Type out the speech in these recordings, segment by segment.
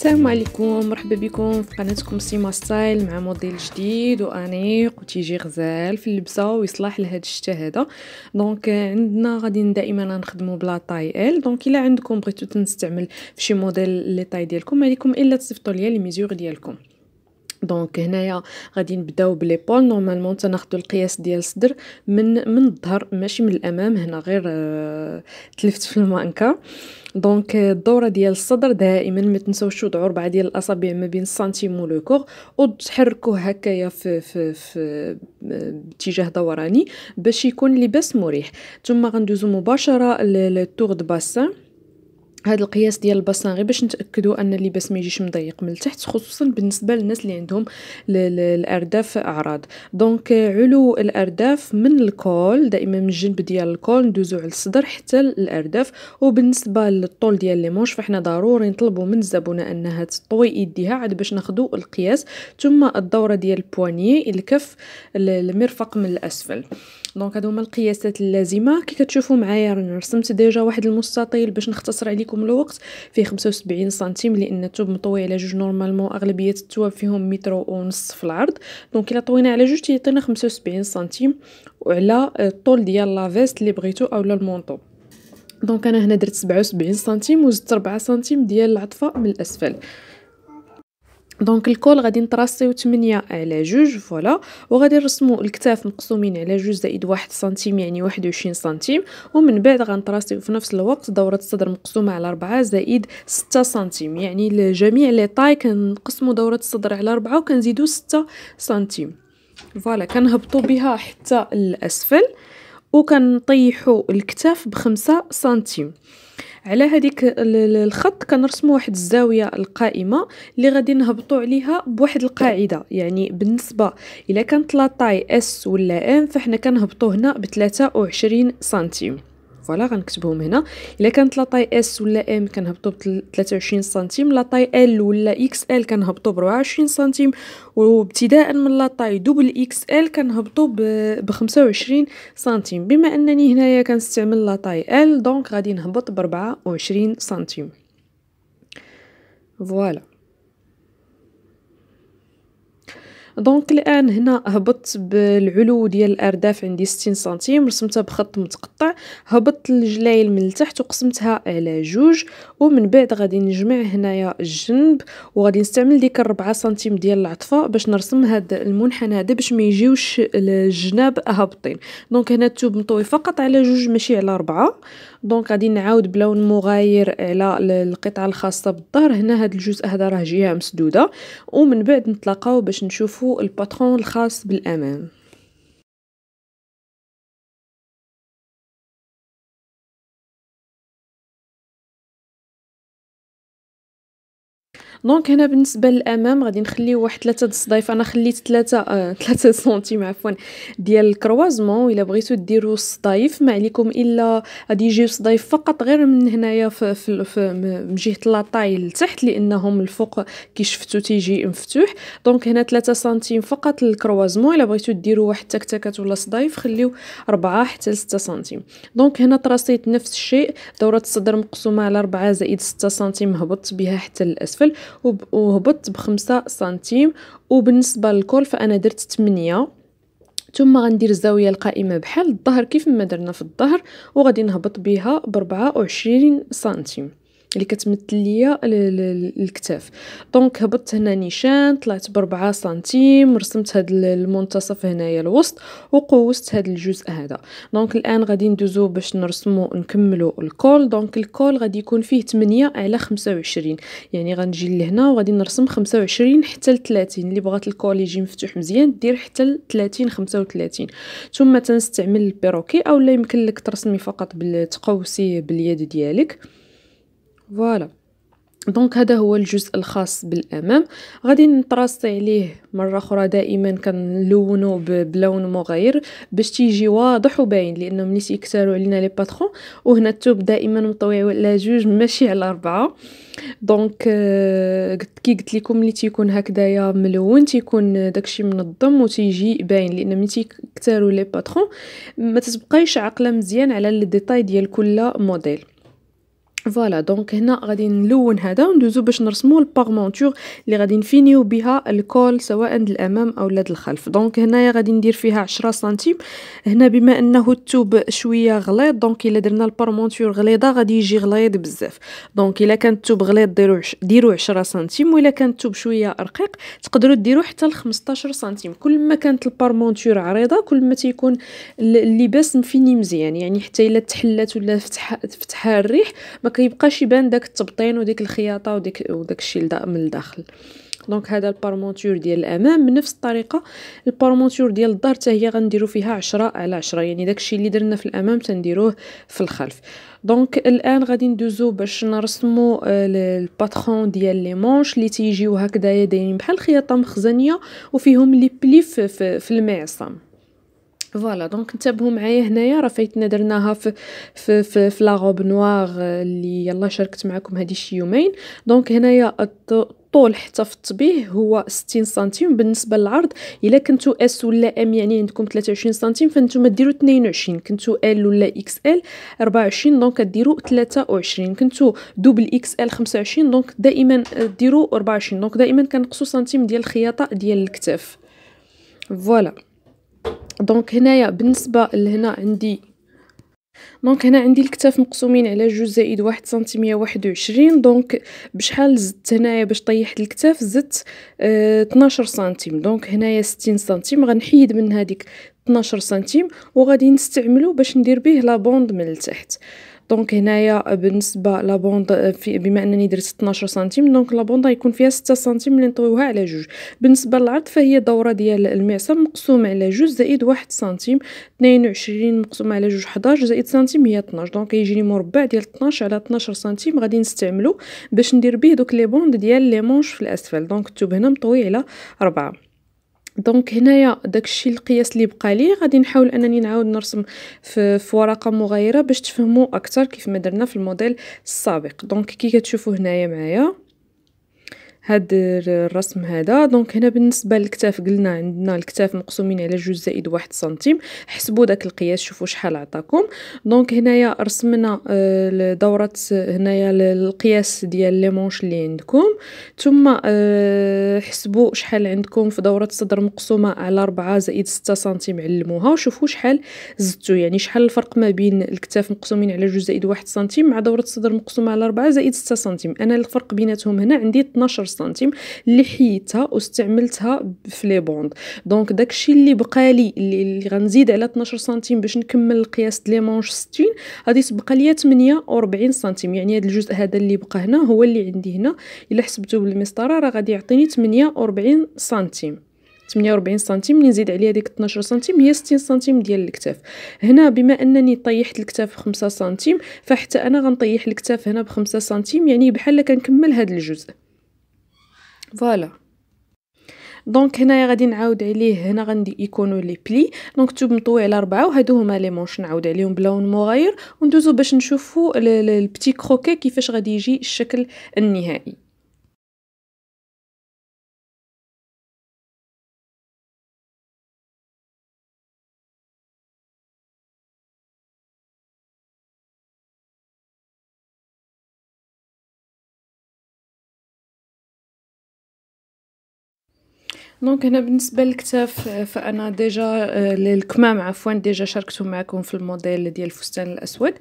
السلام عليكم مرحبا بكم في قناتكم سيما ستايل مع موديل جديد وانيق وتيجي غزال في اللبسه ويصلح لهاد الشتا هذا دونك عندنا غادي دائما نخدموا بلا طاي ال دونك الا عندكم بغيتو تنستعمل في شي موديل لي طاي ديالكم عليكم الا تصيفطوا ليا لي ميزور ديالكم دونك هنايا غادي نبداو بلي بول نورمالمون تناخدو القياس ديال الصدر من من الظهر ماشي من الامام هنا غير آه تلفت في المانكا دونك الدوره ديال الصدر دائما ما تنساوش توضعوا ربعه ديال الاصابع ما بين سنتيم ولو كور وتحركوه هكايا في في في باتجاه آه، دوراني باش يكون لباس مريح ثم غندوزو مباشره للتور دو باسان هذا القياس ديال الباسان غير باش نتاكدوا ان اللباس ما يجيش مضيق من التحت خصوصا بالنسبه للناس اللي عندهم الارداف اعراض دونك علو الارداف من الكول دائما من الجنب ديال الكول ندوزو على الصدر حتى الارداف وبالنسبه للطول ديال لي مونش فاحنا ضروري نطلبوا من الزبونه انها تطوي يديها عاد باش ناخذوا القياس ثم الدوره ديال البواني الكف المرفق من الاسفل دونك هادو هما القياسات اللازمه كي كتشوفوا معايا رسمت ديجا واحد المستطيل باش نختصر عليكم لكم الوقت فيه 75 سنتيم لان الثوب مطوي على جوج نورمالمون اغلبيه الثواب فيهم متر ونص في العرض دونك الا طوينا على جوج تيعطينا 75 سنتيم وعلى الطول ديال لافيست اللي بغيتو اولا المونطو دونك انا هنا درت 77 سنتيم وزدت 4 سنتيم ديال العطفه من الاسفل دونك الكول غادي نطراسيو 8 على جوج فوالا وغادي نرسمو الكتاف مقسومين على جوج زائد واحد سنتيم يعني واحد وعشرين سنتيم ومن بعد غنطراسيو في نفس الوقت دورة الصدر مقسومة على ربعة زائد ستة سنتيم يعني لجميع لي طاي كنقسمو دورة الصدر على ربعة وكنزيدو ستة سنتيم فوالا كنهبطو بها حتى الأسفل وكنطيحو الكتاف بخمسة سنتيم على هذيك الخط كنرسموا واحد الزاويه القائمه اللي غادي نهبطوا عليها بواحد القاعده يعني بالنسبه الا كانت لاطاي اس ولا ام فحنا كنهبطوا هنا ب 23 سنتيم فوالا غنكتبهم هنا الا كانت لا طاي اس ولا ام كنهبطوا ب 23 سنتيم لا طاي ال ولا اكس ال كنهبطوا ب 24 سنتيم وابتداء من لا طاي دوبل اكس ال كنهبطوا ب 25 سنتيم بما انني هنايا كنستعمل لا طاي ال دونك غادي نهبط ب 24 سنتيم فوالا دونك الان هنا هبطت بالعلو ديال الارداف عندي 60 سنتيم رسمتها بخط متقطع هبطت الجلايل من التحت وقسمتها على جوج ومن بعد غادي نجمع هنايا الجنب وغادي نستعمل ديك 4 سنتيم ديال العطفه باش نرسم هذا المنحنى هذا باش ما يجيوش الجناب هابطين دونك هنا التوب مطوي فقط على جوج ماشي على 4 دونك غادي نعاود بلون مغاير على القطعه الخاصه بالظهر هنا هذا الجزء هذا راه جهه مسدوده ومن بعد نتلاقاو باش نشوفوا الباترون الخاص بالامام دونك هنا بالنسبه للامام غادي نخليو واحد 3 الصدايف انا خليت 3 ثلاثه آه، سنتيم عفوا ديال الكروازمون الا بغيتو ديروا الصدايف ما عليكم الا غادي يجيو صدايف فقط غير من هنايا في, في, في من جهه لاطاي لتحت لانهم الفوق كي شفتو تيجي مفتوح دونك هنا ثلاثه سنتيم فقط للكروازمون الا بغيتو ديروا واحد تكتكات ولا صدايف خليو اربعه حتى لسته سنتيم دونك هنا تراسيت نفس الشيء دوره الصدر مقسومه على 4 زائد 6 سنتيم هبطت بها حتى للاسفل وهبط بخمسة سنتيم وبالنسبة للكول فأنا درت 8 ثم غندير الزاوية القائمة بحال الظهر كيف ما درنا في الظهر وغادي نهبط بها بربعة 24 سنتيم اللي كتمثل ليا الكتاف دونك هبطت هنا نيشان طلعت بربعة سنتيم رسمت هاد المنتصف هنايا الوسط وقوست هاد الجزء هذا دونك الان غادي ندوزو باش نرسمو نكملو الكول دونك الكول غادي يكون فيه 8 على 25 يعني غنجي لهنا وغادي نرسم 25 حتى ل 30 اللي بغات الكول يجي مفتوح مزيان دير حتى ل 30 35 ثم تنستعمل البيروكي اولا يمكن لك ترسمي فقط بالتقوسي باليد ديالك فوالا دونك هذا هو الجزء الخاص بالامام غادي نطراسي عليه مره اخرى دائما كنلونو بلون مغاير باش تيجي واضح وباين لانه ملي تيكثروا علينا لي باترون وهنا الثوب دائما مطوي على جوج ماشي على اربعه دونك آه، كي قلت لكم ملي تيكون هكذايا ملون تيكون داكشي منظم وتيجي باين لان ملي تيكثروا لي باترون ما تتبقايش عاقله مزيان على ديتاي ديال كل موديل فوالا دونك هنا غادي نلون هذا وندوزو باش نرسمو البارمونتور اللي غادي نفينيو بها الكول سواء للامام او للخلف دونك هنايا غادي ندير فيها 10 سنتيم هنا بما انه التوب شويه غليظ دونك الا درنا البارمونتور غليظه غادي يجي غليظ بزاف دونك الا كان التوب غليظ ديرو ديرو 10 سنتيم والا كان التوب شويه رقيق تقدروا ديرو حتى ل 15 سنتيم كل ما كانت البارمونتور عريضه كل ما تيكون اللباس مفيني مزيان يعني حتى الا تحلات ولا فتح فتح الريح ما ما كيبقاش يبان داك التبطين وديك الخياطه وديك وداك الشيء من الداخل دونك هذا البارمونتور ديال الامام بنفس الطريقه البارمونتور ديال الظهر حتى هي غنديرو فيها 10 على 10 يعني داكشي اللي درنا في الامام تنديروه في الخلف دونك الان غادي ندوزو باش نرسمو آه، الباترون ديال لي مونش اللي تيجيو هكذايا دايرين بحال خياطه مخزنيه وفيهم لي بليف في, في المعصم فوالا دونك انتبهوا معايا هنايا راه فايتنا درناها في في في, في لاغوب روب نوار آه، اللي يلا شاركت معكم هذه شي يومين دونك هنايا الطول حتى في الطبيه هو 60 سنتيم بالنسبه للعرض الا كنتو اس ولا ام يعني عندكم 23 سنتيم فانتم ديروا 22 كنتو ال ولا اكس ال 24 دونك ديروا 23 كنتو دوبل اكس ال 25 دونك دائما ديروا 24 دونك دائما كنقصوا سنتيم ديال الخياطه ديال الكتف فوالا voilà. دونك هنايا بالنسبه لهنا عندي دونك هنا عندي الكتاف مقسومين على جوج زائد واحد سنتيمية واحد وعشرين دونك بشحال زدت هنايا باش طيحت الكتاف زدت اه سنتيم دونك هنايا ستين سنتيم غنحيد من هاديك 12 سنتيم وغادي نستعملو باش ندير بيه لابوند من التحت دونك هنايا euh, بالنسبه لابوند euh, بما انني درت 12 سنتيم دونك لابوند يكون فيها 6 سنتيم اللي نطويوها على جوج بالنسبه للعرض فهي دوره ديال المعصم مقسومه على جوج زائد 1 سنتيم 22 مقسومه على جوج 11 زائد سنتيم هي 12 دونك يجيني مربع ديال 12 على 12 سنتيم غادي نستعملو باش ندير به دوك لي بوند ديال لي مونش في الاسفل دونك التوب هنا مطوي على 4 دونك هنايا داكشي القياس اللي بقى لي غادي نحاول انني نعاود نرسم في, في ورقه مغايره باش تفهموا اكثر كيف ما درنا في الموديل السابق دونك كي كتشوفوا هنايا معايا هاد الرسم هذا دونك هنا بالنسبه للكتاف قلنا عندنا الكتاف مقسومين على جوج زائد واحد سنتيم حسبوا داك القياس شوفوا شحال عطاكم دونك هنايا رسمنا آه، دوره هنايا القياس ديال لي مونش اللي عندكم ثم آه، حسبوا شحال عندكم في دوره الصدر مقسومه على 4 زائد 6 سنتيم علموها وشوفوا شحال زدتوا يعني شحال الفرق ما بين الكتاف مقسومين على جوج زائد واحد سنتيم مع دوره الصدر مقسومه على 4 زائد 6 سنتيم انا الفرق بيناتهم هنا عندي 12 سنتيم سنتيم اللي حيدتها واستعملتها في لي بوند دونك داكشي اللي بقى لي اللي غنزيد على 12 سنتيم باش نكمل القياس لي مونش 60 غادي تبقى ليا 48 سنتيم يعني هذا الجزء هذا اللي بقى هنا هو اللي عندي هنا الا حسبته بالمسطره راه غادي يعطيني 48 سنتيم 48 سنتيم ملي نزيد عليها ديك 12 سنتيم هي 60 سنتيم ديال الكتاف هنا بما انني طيحت الكتاف 5 سنتيم فحتى انا غنطيح الكتاف هنا ب 5 سنتيم يعني بحال كنكمل هذا الجزء فوالا دونك هنايا غادي نعاود عليه هنا غندي ايكونو لي بلي دونك توب مطوي على ربعة وهادو هما لي مونش نعاود عليهم بلون مغاير وندوزو باش نشوفو البتي كروكي كيفاش غادي يجي الشكل النهائي دونك هنا بالنسبه للكتاف آه، فانا ديجا آه، للكمام عفوا ديجا شاركته معكم في الموديل ديال الفستان الاسود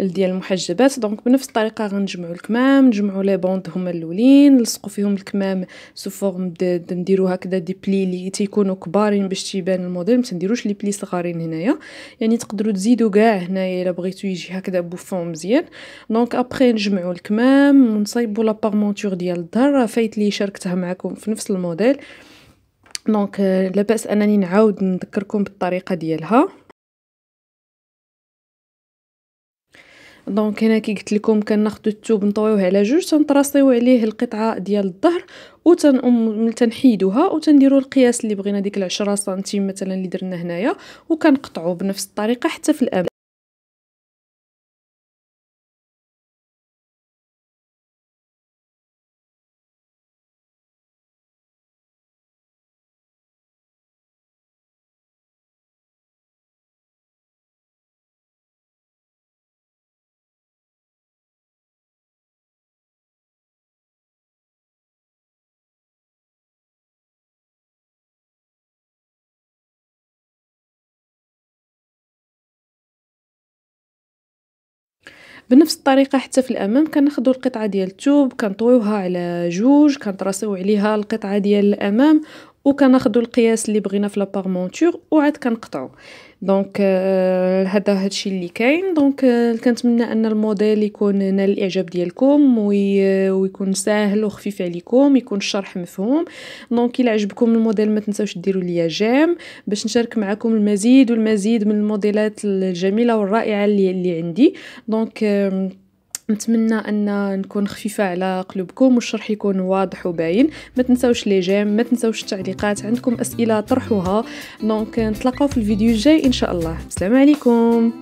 ديال المحجبات دونك بنفس الطريقه غنجمعوا الكمام نجمعوا لي بوند هما الاولين نلصقوا فيهم الكمام سو فورم نديرو هكذا دي بلي اللي تيكونوا كبارين باش تيبان الموديل ما تنديروش لي بلي صغارين هنايا يعني تقدروا تزيدوا كاع هنايا الا بغيتو يجي هكذا بوفون مزيان دونك ابري نجمعوا الكمام ونصايبوا لا بارمونتور ديال الظهر فايت لي شاركتها معكم في نفس الموديل دونك آه، لاباس انني نعاود نذكركم بالطريقه ديالها دونك هنا كي قلت لكم كناخذ الثوب نطويوه على جوج تنطراسيو عليه القطعه ديال الظهر وتنقوم تنحيدوها وتنديروا القياس اللي بغينا ديك العشرة سنتيم مثلا اللي درنا هنايا وكنقطعوا بنفس الطريقه حتى في الامام بنفس الطريقه حتى في الامام كناخذوا القطعه ديال الثوب كنطويوها على جوج كنطراسيو عليها القطعه ديال الامام وكناخذوا القياس اللي بغينا في لابارمونتور وعاد كنقطعو دونك euh, هذا هادشي اللي كاين دونك euh, كنتمنى ان الموديل يكون نال الاعجاب ديالكم ويكون ساهل وخفيف عليكم يكون الشرح مفهوم دونك الا عجبكم الموديل ما تنساوش ديروا ليا جيم باش نشارك معكم المزيد والمزيد من الموديلات الجميله والرائعه اللي, اللي عندي دونك نتمنى ان نكون خفيفه على قلوبكم والشرح يكون واضح وباين ما تنساوش لي جيم ما تنساوش التعليقات عندكم اسئله طرحوها دونك نتلاقاو في الفيديو الجاي ان شاء الله السلام عليكم